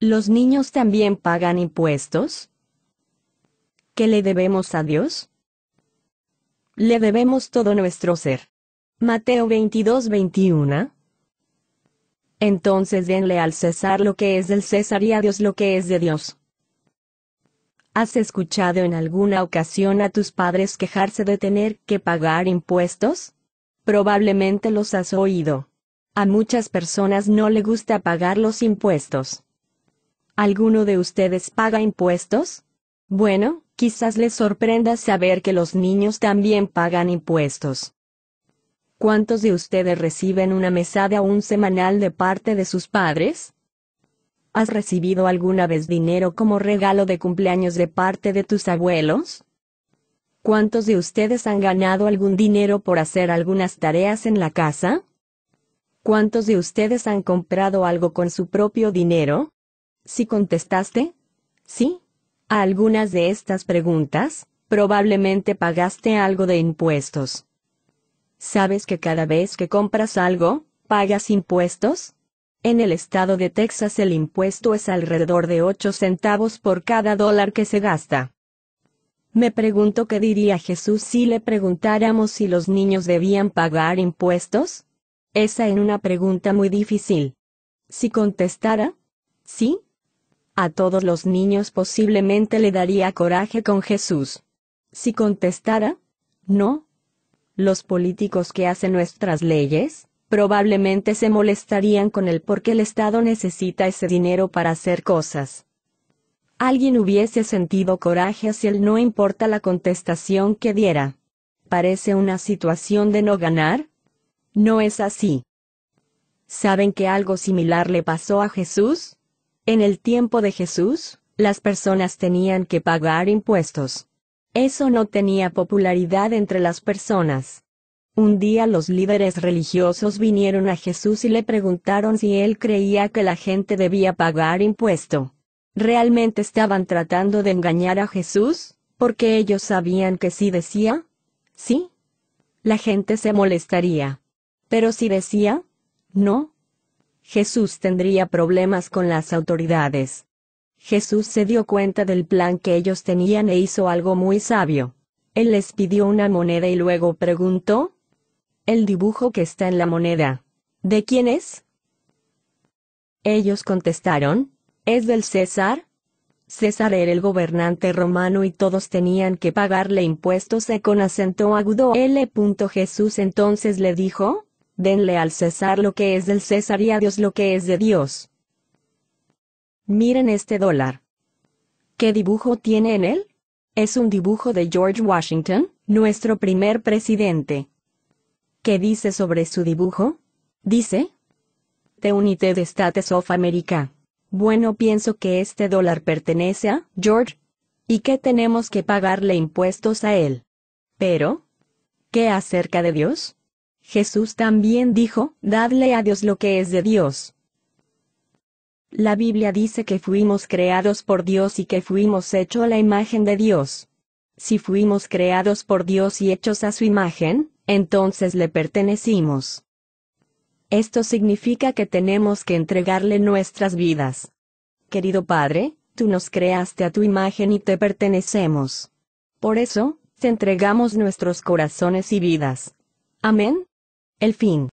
¿Los niños también pagan impuestos? ¿Qué le debemos a Dios? Le debemos todo nuestro ser. Mateo 22, 21. Entonces denle al César lo que es del César y a Dios lo que es de Dios. ¿Has escuchado en alguna ocasión a tus padres quejarse de tener que pagar impuestos? Probablemente los has oído. A muchas personas no le gusta pagar los impuestos. ¿Alguno de ustedes paga impuestos? Bueno, quizás les sorprenda saber que los niños también pagan impuestos. ¿Cuántos de ustedes reciben una mesada o un semanal de parte de sus padres? ¿Has recibido alguna vez dinero como regalo de cumpleaños de parte de tus abuelos? ¿Cuántos de ustedes han ganado algún dinero por hacer algunas tareas en la casa? ¿Cuántos de ustedes han comprado algo con su propio dinero? Si contestaste, sí, a algunas de estas preguntas, probablemente pagaste algo de impuestos. ¿Sabes que cada vez que compras algo, pagas impuestos? En el estado de Texas el impuesto es alrededor de 8 centavos por cada dólar que se gasta. Me pregunto qué diría Jesús si le preguntáramos si los niños debían pagar impuestos. Esa es una pregunta muy difícil. Si contestara, sí, a todos los niños posiblemente le daría coraje con Jesús. Si contestara, no. Los políticos que hacen nuestras leyes, probablemente se molestarían con él porque el Estado necesita ese dinero para hacer cosas. Alguien hubiese sentido coraje si él no importa la contestación que diera. Parece una situación de no ganar. No es así. ¿Saben que algo similar le pasó a Jesús? En el tiempo de Jesús, las personas tenían que pagar impuestos. Eso no tenía popularidad entre las personas. Un día los líderes religiosos vinieron a Jesús y le preguntaron si él creía que la gente debía pagar impuesto. ¿Realmente estaban tratando de engañar a Jesús? Porque ellos sabían que si decía, sí, la gente se molestaría. Pero si decía, no, Jesús tendría problemas con las autoridades. Jesús se dio cuenta del plan que ellos tenían e hizo algo muy sabio. Él les pidió una moneda y luego preguntó, El dibujo que está en la moneda, ¿de quién es? Ellos contestaron, ¿es del César? César era el gobernante romano y todos tenían que pagarle impuestos. E con acento agudo L. Jesús entonces le dijo, denle al César lo que es del César y a Dios lo que es de Dios. Miren este dólar. ¿Qué dibujo tiene en él? Es un dibujo de George Washington, nuestro primer presidente. ¿Qué dice sobre su dibujo? Dice, The United States of America. Bueno, pienso que este dólar pertenece a George, y que tenemos que pagarle impuestos a él. Pero, ¿qué acerca de Dios? Jesús también dijo, dadle a Dios lo que es de Dios. La Biblia dice que fuimos creados por Dios y que fuimos hechos a la imagen de Dios. Si fuimos creados por Dios y hechos a su imagen, entonces le pertenecimos. Esto significa que tenemos que entregarle nuestras vidas. Querido Padre, tú nos creaste a tu imagen y te pertenecemos. Por eso, te entregamos nuestros corazones y vidas. Amén. El fin.